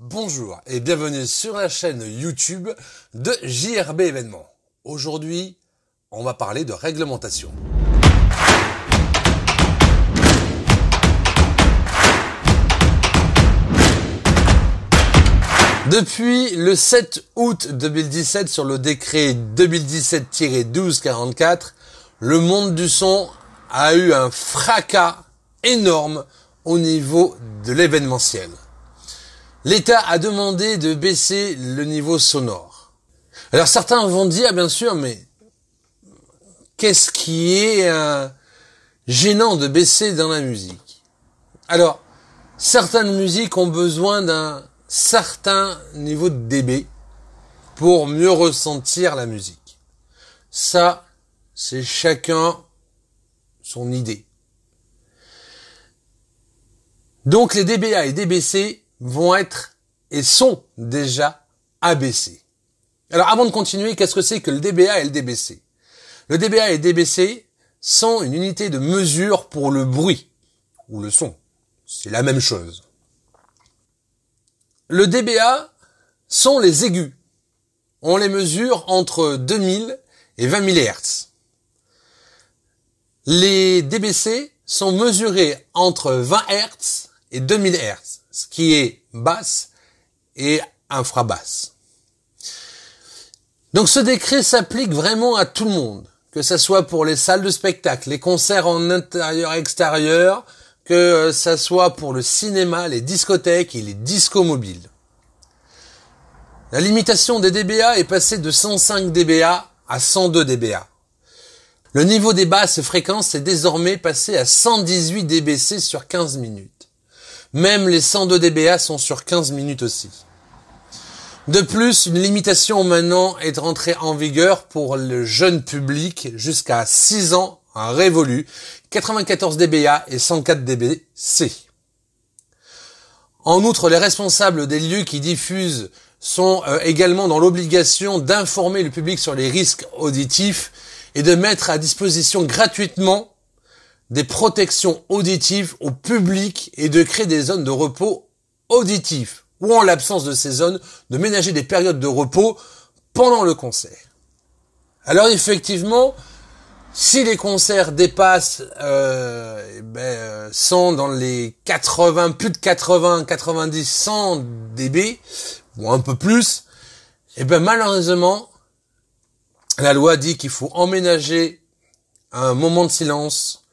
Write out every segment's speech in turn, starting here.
Bonjour et bienvenue sur la chaîne YouTube de JRB événements. Aujourd'hui, on va parler de réglementation. Depuis le 7 août 2017 sur le décret 2017-1244, le monde du son a eu un fracas énorme au niveau de l'événementiel l'État a demandé de baisser le niveau sonore. Alors certains vont dire, bien sûr, mais qu'est-ce qui est euh, gênant de baisser dans la musique Alors, certaines musiques ont besoin d'un certain niveau de dB pour mieux ressentir la musique. Ça, c'est chacun son idée. Donc les DBA et DBC vont être et sont déjà abaissés. Alors avant de continuer, qu'est-ce que c'est que le DBA et le DBC Le DBA et le DBC sont une unité de mesure pour le bruit ou le son. C'est la même chose. Le DBA sont les aigus. On les mesure entre 2000 et 20 000 Hz. Les DBC sont mesurés entre 20 Hz et 2000 Hz ce qui est basse et infrabasse. Donc ce décret s'applique vraiment à tout le monde, que ce soit pour les salles de spectacle, les concerts en intérieur extérieur, que ça euh, soit pour le cinéma, les discothèques et les discos mobiles. La limitation des dBA est passée de 105 dBA à 102 dBA. Le niveau des basses fréquences est désormais passé à 118 dBc sur 15 minutes. Même les 102 dBA sont sur 15 minutes aussi. De plus, une limitation maintenant est rentrée en vigueur pour le jeune public jusqu'à 6 ans révolu, 94 dBA et 104 dBc. En outre, les responsables des lieux qui diffusent sont euh, également dans l'obligation d'informer le public sur les risques auditifs et de mettre à disposition gratuitement des protections auditives au public et de créer des zones de repos auditifs, ou en l'absence de ces zones, de ménager des périodes de repos pendant le concert. Alors effectivement, si les concerts dépassent euh, 100 eh ben, euh, dans les 80, plus de 80, 90, 100 dB, ou un peu plus, et eh ben malheureusement, la loi dit qu'il faut emménager un moment de silence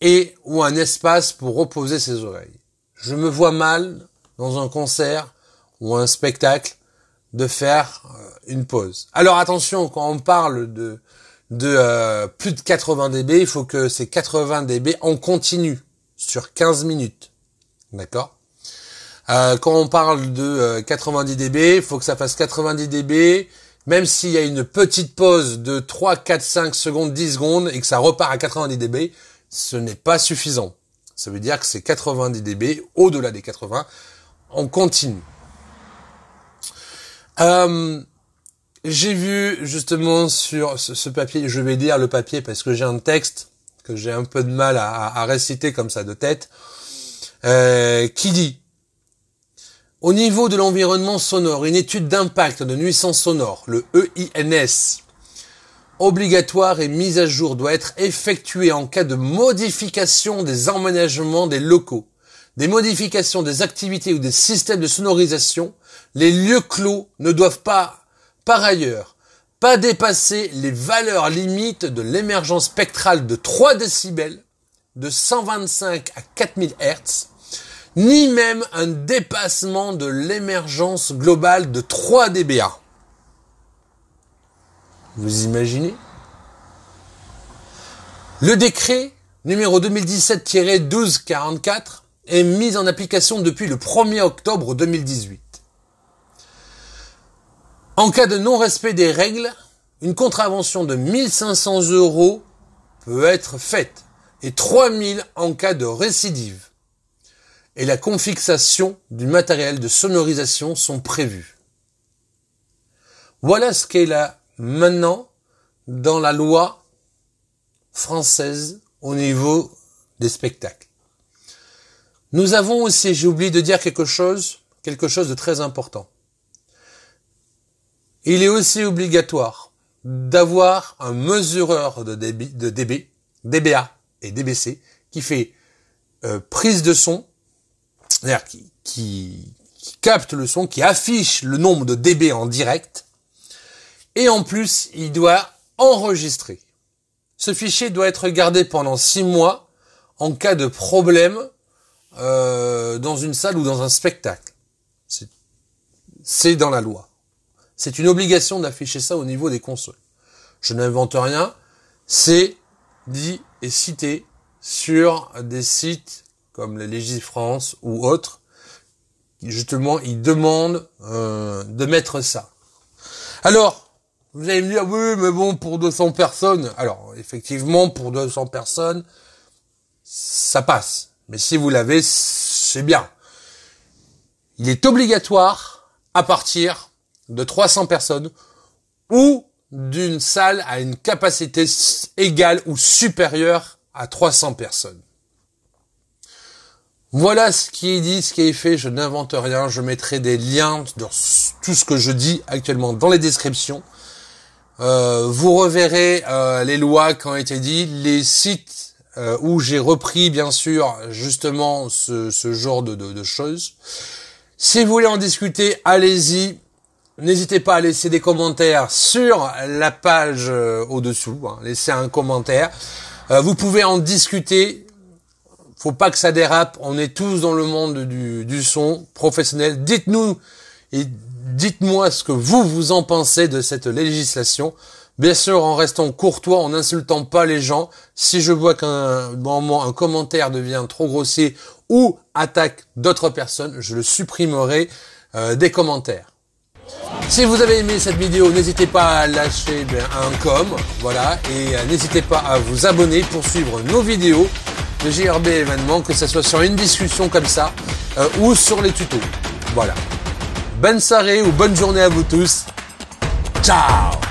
et ou un espace pour reposer ses oreilles. Je me vois mal dans un concert ou un spectacle de faire euh, une pause. Alors attention, quand on parle de, euh, plus de 80 dB, il faut que ces 80 dB en continu sur 15 minutes. D'accord euh, Quand on parle de 90 dB, il faut que ça fasse 90 dB, même s'il y a une petite pause de 3, 4, 5 secondes, 10 secondes, et que ça repart à 90 dB, ce n'est pas suffisant. Ça veut dire que c'est 90 dB, au-delà des 80, on continue. Euh, j'ai vu justement sur ce, papier, je vais dire le papier parce que j'ai un texte que j'ai un peu de mal à, réciter comme ça de tête, euh, qui dit au niveau de l'environnement sonore, une étude d'impact de nuisance sonore, le EINS, obligatoire et mise à jour doit être effectuée en cas de modification des emménagements des locaux, des modifications des activités ou des systèmes de sonorisation, les lieux clos ne doivent pas, par ailleurs, pas dépasser les valeurs limites de l'émergence spectrale de 3 décibels, de 125 à 4000 Hz, ni même un dépassement de l'émergence globale de 3 dBA. Vous imaginez Le décret numéro 2017-1244 est mis en application depuis le 1er octobre 2018. En cas de non-respect des règles, une contravention de 1500 euros peut être faite et 3000 en cas de récidive. Et la confixation du matériel de sonorisation sont prévues. Voilà ce qu'est la maintenant dans la loi française au niveau des spectacles. Nous avons aussi, j'ai oublié de dire quelque chose, quelque chose de très important. Il est aussi obligatoire d'avoir un mesureur de, de dB, DBA et DBC qui fait euh, prise de son, qui, qui capte le son, qui affiche le nombre de dB en direct et en plus, il doit enregistrer. Ce fichier doit être gardé pendant six mois en cas de problème euh, dans une salle ou dans un spectacle. C'est dans la loi. C'est une obligation d'afficher ça au niveau des consoles. Je n'invente rien. C'est dit et cité sur des sites comme la Légifrance ou autres. Justement, ils demandent euh, de mettre ça. Alors, vous allez me dire, oui, mais bon, pour 200 personnes. Alors, effectivement, pour 200 personnes, ça passe. Mais si vous l'avez, c'est bien. Il est obligatoire à partir de 300 personnes ou d'une salle à une capacité égale ou supérieure à 300 personnes. Voilà ce qui est dit, ce qui est fait, je n'invente rien, je mettrai des liens dans tout ce que je dis actuellement dans les descriptions. Euh, vous reverrez euh, les lois qui ont été dites, les sites euh, où j'ai repris bien sûr justement ce, ce genre de, de, choses. Si vous voulez en discuter, allez-y. N'hésitez pas à laisser des commentaires sur la page au-dessous. Hein. Laissez un commentaire. vous pouvez en discuter. Faut pas que ça dérape. On est tous dans le monde du, du son professionnel. Dites-nous Dites-moi ce que vous vous en pensez de cette législation. Bien sûr, en restant courtois, en n'insultant pas les gens. Si je vois qu'un moment un commentaire devient trop grossier ou attaque d'autres personnes, je le supprimerai euh, des commentaires. Si vous avez aimé cette vidéo, n'hésitez pas à lâcher ben, un com, voilà, et euh, n'hésitez pas à vous abonner pour suivre nos vidéos de JRB événements, que ce soit sur une discussion comme ça euh, ou sur les tutos. Voilà bonne soirée ou bonne journée à vous tous. Ciao